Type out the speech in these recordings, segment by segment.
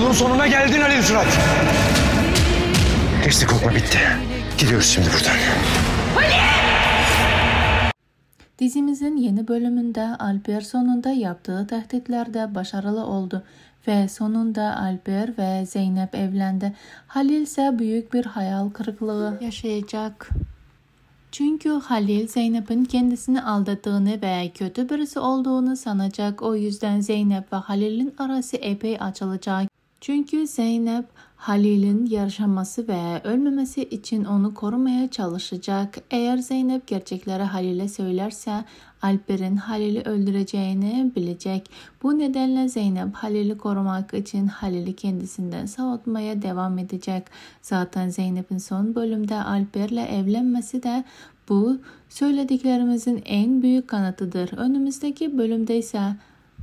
Yolun sonuna geldin Halil Surat. Geçti korkma bitti. Gidiyoruz şimdi buradan. Dizimizin yeni bölümünde Alper sonunda yaptığı tehditlerde başarılı oldu ve sonunda Alper ve Zeynep evlendi. Halil ise büyük bir hayal kırıklığı yaşayacak. Çünkü Halil Zeynep'in kendisini aldattığını ve kötü birisi olduğunu sanacak. O yüzden Zeynep ve Halil'in arası epey açılacak. Çünkü Zeynep Halil'in yaşaması ve ölmemesi için onu korumaya çalışacak. Eğer Zeynep gerçekleri Halil'e söylerse Alper'in Halil'i öldüreceğini bilecek. Bu nedenle Zeynep Halil'i korumak için Halil'i kendisinden savunmaya devam edecek. Zaten Zeynep'in son bölümde Alper'le evlenmesi de bu söylediklerimizin en büyük kanıtıdır. Önümüzdeki bölümde ise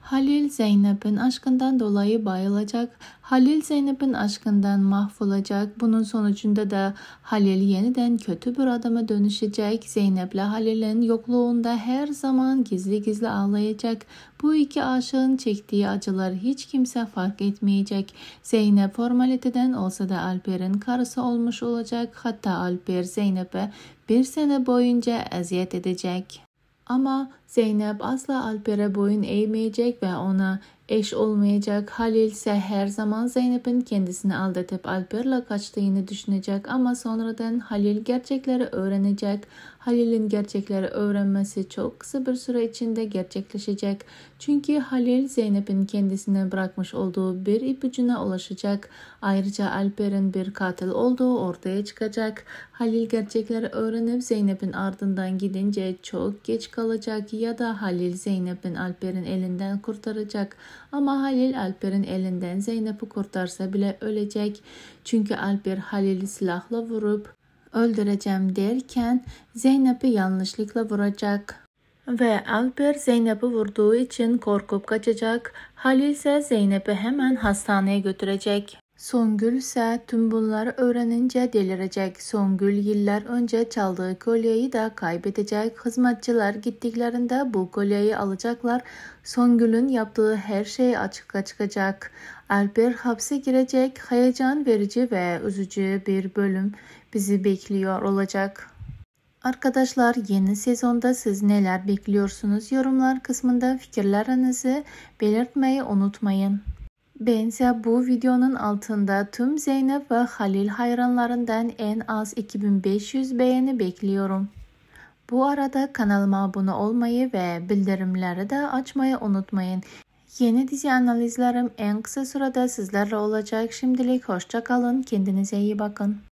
Halil Zeynep'in aşkından dolayı bayılacak, Halil Zeynep'in aşkından mahvolacak. Bunun sonucunda da Halil yeniden kötü bir adama dönüşecek. Zeynep'le Halil'in yokluğunda her zaman gizli gizli ağlayacak. Bu iki aşığın çektiği acılar hiç kimse fark etmeyecek. Zeynep formaliteden olsa da Alper'in karısı olmuş olacak. Hatta Alper Zeynep'e bir sene boyunca eziyet edecek. Ama Zeynep asla Alper'e boyun eğmeyecek ve ona eş olmayacak. Halil ise her zaman Zeynep'in kendisini aldatıp Alper'le kaçtığını düşünecek ama sonradan Halil gerçekleri öğrenecek. Halil'in gerçekleri öğrenmesi çok kısa bir süre içinde gerçekleşecek. Çünkü Halil Zeynep'in kendisine bırakmış olduğu bir ipucuna ulaşacak. Ayrıca Alper'in bir katil olduğu ortaya çıkacak. Halil gerçekleri öğrenip Zeynep'in ardından gidince çok geç kalacak ya da Halil Zeynep'in Alper'in elinden kurtaracak. Ama Halil Alper'in elinden Zeynep'i kurtarsa bile ölecek. Çünkü Alper Halil'i silahla vurup öldüreceğim derken Zeynep'i yanlışlıkla vuracak. Ve Alper Zeynep'i vurduğu için korkup kaçacak. Halil ise Zeynep'i hemen hastaneye götürecek. Songül ise tüm bunları öğrenince delirecek. Songül yıllar önce çaldığı kolyeyi de kaybedecek. Hizmetçiler gittiklerinde bu kolyeyi alacaklar. Songül'ün yaptığı her şey açığa çıkacak. Alper hapse girecek. Heyecan verici ve üzücü bir bölüm bizi bekliyor olacak. Arkadaşlar yeni sezonda siz neler bekliyorsunuz? Yorumlar kısmında fikirlerinizi belirtmeyi unutmayın. Bense bu videonun altında tüm Zeynep ve Halil hayranlarından en az 2500 beğeni bekliyorum. Bu arada kanalıma abone olmayı ve bildirimleri de açmayı unutmayın. Yeni dizi analizlerim en kısa sürede sizlerle olacak. Şimdilik hoşçakalın, Kendinize iyi bakın.